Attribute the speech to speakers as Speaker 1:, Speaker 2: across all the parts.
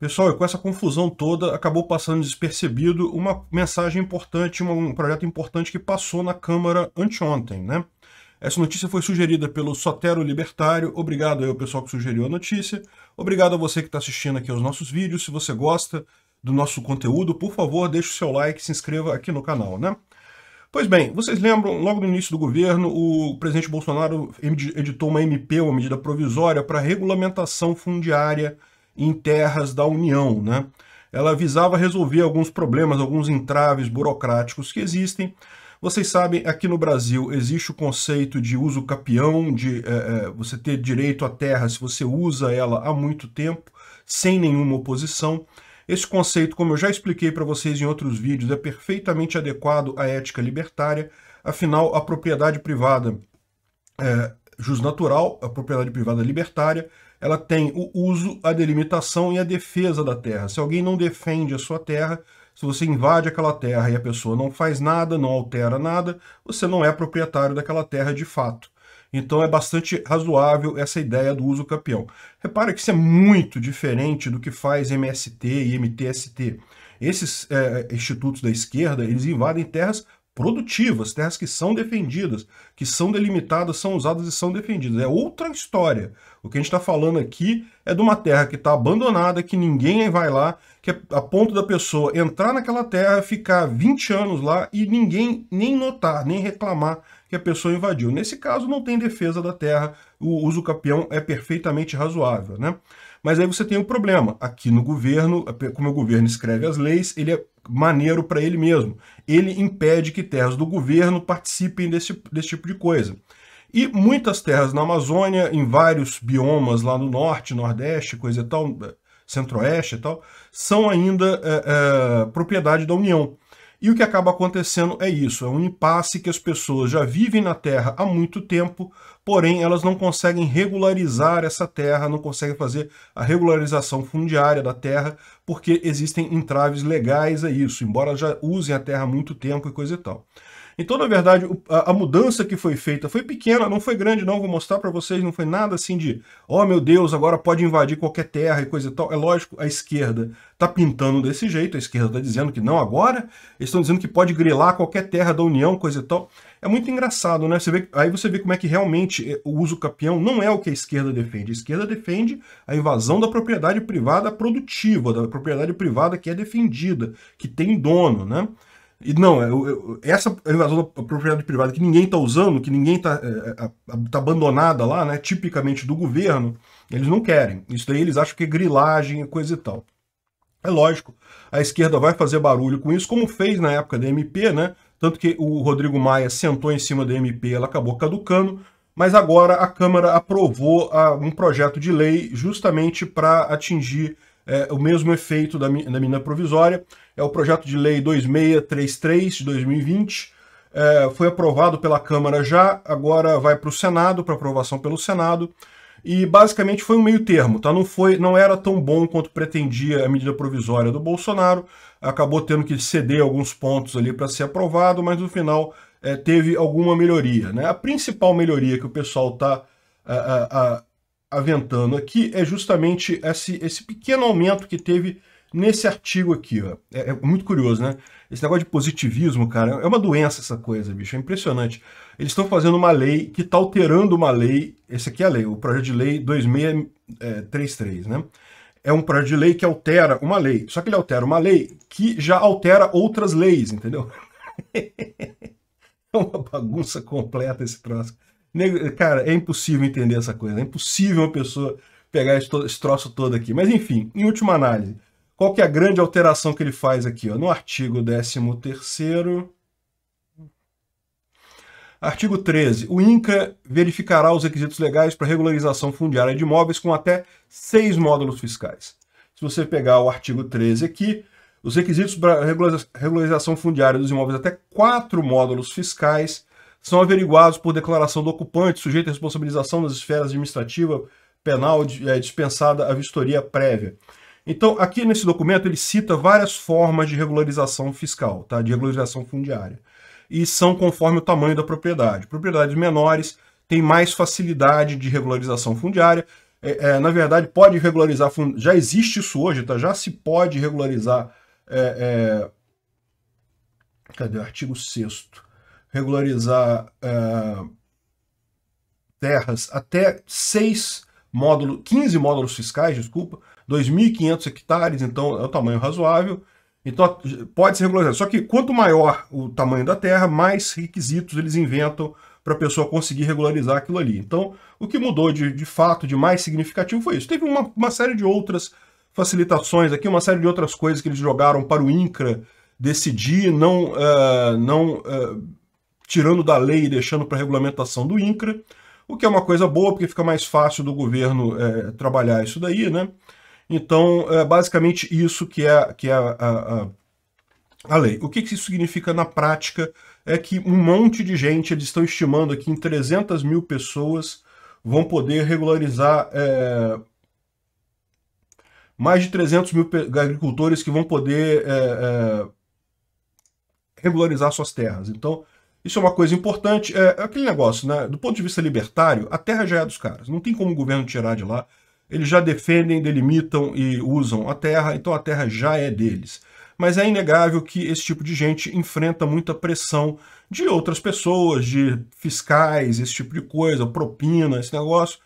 Speaker 1: Pessoal, com essa confusão toda, acabou passando despercebido uma mensagem importante, um projeto importante que passou na Câmara anteontem, né? Essa notícia foi sugerida pelo Sotero Libertário. Obrigado aí ao pessoal que sugeriu a notícia. Obrigado a você que está assistindo aqui aos nossos vídeos. Se você gosta do nosso conteúdo, por favor, deixe o seu like, se inscreva aqui no canal, né? Pois bem, vocês lembram, logo no início do governo, o presidente Bolsonaro editou uma MP, uma medida provisória, para regulamentação fundiária em terras da União. Né? Ela visava resolver alguns problemas, alguns entraves burocráticos que existem. Vocês sabem, aqui no Brasil existe o conceito de uso capião, de é, você ter direito à terra se você usa ela há muito tempo, sem nenhuma oposição. Esse conceito, como eu já expliquei para vocês em outros vídeos, é perfeitamente adequado à ética libertária. Afinal, a propriedade privada é, jus natural, a propriedade privada libertária, ela tem o uso, a delimitação e a defesa da terra. Se alguém não defende a sua terra, se você invade aquela terra e a pessoa não faz nada, não altera nada, você não é proprietário daquela terra de fato. Então é bastante razoável essa ideia do uso campeão. Repara que isso é muito diferente do que faz MST e MTST. Esses é, institutos da esquerda, eles invadem terras produtivas, terras né, que são defendidas, que são delimitadas, são usadas e são defendidas. É outra história. O que a gente está falando aqui é de uma terra que está abandonada, que ninguém vai lá, que é a ponto da pessoa entrar naquela terra, ficar 20 anos lá e ninguém nem notar, nem reclamar que a pessoa invadiu. Nesse caso, não tem defesa da terra, o uso capião é perfeitamente razoável. Né? Mas aí você tem um problema. Aqui no governo, como o governo escreve as leis, ele é maneiro para ele mesmo. Ele impede que terras do governo participem desse, desse tipo de coisa. E muitas terras na Amazônia, em vários biomas lá no norte, nordeste, coisa e tal, centro-oeste e tal, são ainda é, é, propriedade da União. E o que acaba acontecendo é isso: é um impasse que as pessoas já vivem na Terra há muito tempo, porém elas não conseguem regularizar essa terra, não conseguem fazer a regularização fundiária da terra, porque existem entraves legais a isso, embora já usem a terra há muito tempo e coisa e tal. Então, na verdade, a, mudança que foi feita foi pequena, não foi grande, não. Vou mostrar para vocês, não foi nada assim de, oh meu Deus, agora pode invadir qualquer terra e coisa e tal. É lógico, a esquerda está pintando desse jeito, a esquerda está dizendo que não agora, eles estão dizendo que pode grelar qualquer terra da União, coisa e tal. É muito engraçado, né? Você vê, aí você vê como é que realmente eh, o uso capião não é o que a esquerda defende. A esquerda defende a invasão da propriedade privada produtiva, da propriedade privada que é defendida, que tem dono, né? E não, eu, é, eu, é, essa invasão é da propriedade privada que ninguém está usando, que ninguém está é, tá abandonada lá, né, tipicamente do governo, eles não querem. Isso daí eles acham que é grilagem e coisa e tal. É lógico, a esquerda vai fazer barulho com isso, como fez na época da MP, né? Tanto que o Rodrigo Maia sentou em cima da MP, ela acabou caducando, mas agora a Câmara aprovou a, ah, um projeto de lei justamente para atingir é, o mesmo efeito da, da mina provisória é o projeto de lei 2633 de 2020. É, foi aprovado pela Câmara já, agora vai para o Senado, para aprovação pelo Senado. E basicamente foi um meio termo, tá? Não, foi, não era tão bom quanto pretendia a medida provisória do Bolsonaro. Acabou tendo que ceder alguns pontos ali para ser aprovado, mas no final é, teve alguma melhoria. Né? A principal melhoria que o pessoal está aventando aqui é justamente esse, esse pequeno aumento que teve nesse artigo aqui, ó. É, é, muito curioso, né? Esse negócio de positivismo, cara, é uma doença essa coisa, bicho. É impressionante. Eles estão fazendo uma lei que está alterando uma lei. Esse aqui é a lei, o projeto de lei 2633, né? É um projeto de lei que altera uma lei. Só que ele altera uma lei que já altera outras leis, entendeu? é uma bagunça completa esse troço. Cara, é impossível entender essa coisa. É impossível uma pessoa pegar esse troço todo aqui. Mas enfim, em última análise, qual que é a grande alteração que ele faz aqui? Ó? No artigo 13º, Artigo 13. O INCA verificará os requisitos legais para regularização fundiária de imóveis com até seis módulos fiscais. Se você pegar o artigo 13 aqui, os requisitos para regularização fundiária dos imóveis até quatro módulos fiscais são averiguados por declaração do ocupante, sujeito à responsabilização nas esferas administrativa, penal, eh, dispensada a vistoria prévia. Então, aqui nesse documento, ele cita várias formas de regularização fiscal, tá? de regularização fundiária. E são conforme o tamanho da propriedade. Propriedades menores têm mais facilidade de regularização fundiária. É, é, na verdade, pode regularizar. Já existe isso hoje, tá? já se pode regularizar. É, é cadê o artigo 6? Regularizar é, terras até 6 módulo, 15 módulos fiscais, desculpa, 2.500 hectares, então é o um tamanho razoável. Então pode ser regularizado. Só que quanto maior o tamanho da terra, mais requisitos eles inventam para a pessoa conseguir regularizar aquilo ali. Então, o que mudou de, de fato, de mais significativo foi isso. Teve uma, uma série de outras facilitações aqui, uma série de outras coisas que eles jogaram para o INCRA decidir, não, uh, não uh, tirando da lei e deixando para a regulamentação do INCRA. O que é uma coisa boa, porque fica mais fácil do governo é, trabalhar isso daí, né? Então, é basicamente isso que é, que é a, a, a lei. O que, que isso significa na prática é que um monte de gente, eles estão estimando aqui em 300 mil pessoas, vão poder regularizar é, mais de 300 mil agricultores que vão poder é, é, regularizar suas terras. Então, isso é uma coisa importante. É, é, aquele negócio, né? Do ponto de vista libertário, a terra já é dos caras. Não tem como o governo tirar de lá. Eles já defendem, delimitam e usam a terra, então a terra já é deles. Mas é inegável que esse tipo de gente enfrenta muita pressão de outras pessoas, de fiscais, esse tipo de coisa, propina, esse negócio,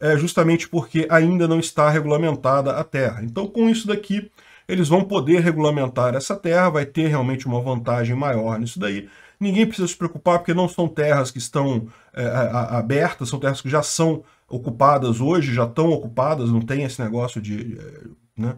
Speaker 1: é justamente porque ainda não está regulamentada a terra. Então, com isso daqui, eles vão poder regulamentar essa terra, vai ter realmente uma vantagem maior nisso daí, Ninguém precisa se preocupar, porque não são terras que estão é, abertas, são terras que já são ocupadas hoje, já estão ocupadas, não tem esse negócio de, é, né,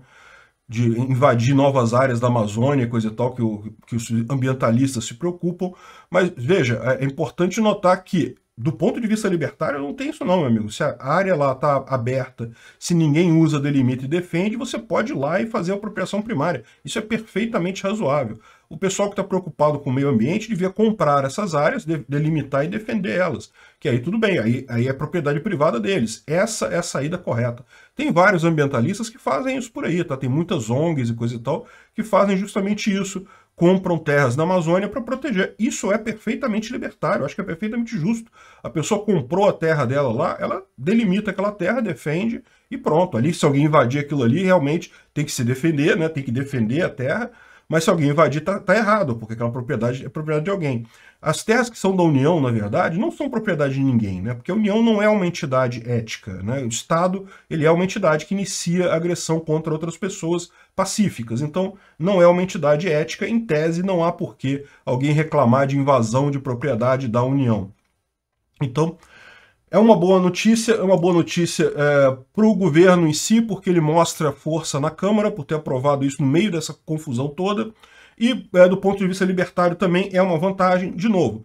Speaker 1: de invadir novas áreas da Amazônia, coisa e tal, que, o, que os ambientalistas se preocupam. Mas veja, é, é importante notar que do ponto de vista libertário, não tem isso não, meu amigo. Se a área lá está aberta, se ninguém usa, delimita e defende, você pode ir lá e fazer a apropriação primária. Isso é perfeitamente razoável o pessoal que está preocupado com o meio ambiente devia comprar essas áreas, delimitar e defender elas. Que aí tudo bem, aí, aí é propriedade privada deles. Essa é a saída correta. Tem vários ambientalistas que fazem isso por aí, tá? Tem muitas ONGs e coisa e tal que fazem justamente isso. Compram terras na Amazônia para proteger. Isso é perfeitamente libertário, acho que é perfeitamente justo. A pessoa comprou a terra dela lá, ela delimita aquela terra, defende e pronto. Ali, se alguém invadir aquilo ali, realmente tem que se defender, né? Tem que defender a terra mas se alguém invadir, está tá errado, porque aquela propriedade é propriedade de alguém. As terras que são da União, na verdade, não são propriedade de ninguém, né? Porque a União não é uma entidade ética, né? O Estado, ele é uma entidade que inicia agressão contra outras pessoas pacíficas. Então, não é uma entidade ética, em tese não há por que alguém reclamar de invasão de propriedade da União. Então, é uma boa notícia, é uma boa notícia é, para o governo em si, porque ele mostra força na Câmara, por ter aprovado isso no meio dessa confusão toda. E é, do ponto de vista libertário também é uma vantagem, de novo.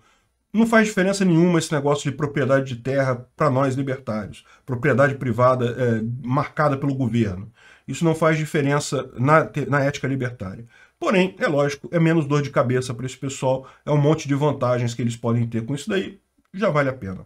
Speaker 1: Não faz diferença nenhuma esse negócio de propriedade de terra para nós libertários, propriedade privada é, marcada pelo governo. Isso não faz diferença na, na ética libertária. Porém, é lógico, é menos dor de cabeça para esse pessoal, é um monte de vantagens que eles podem ter com isso daí, já vale a pena.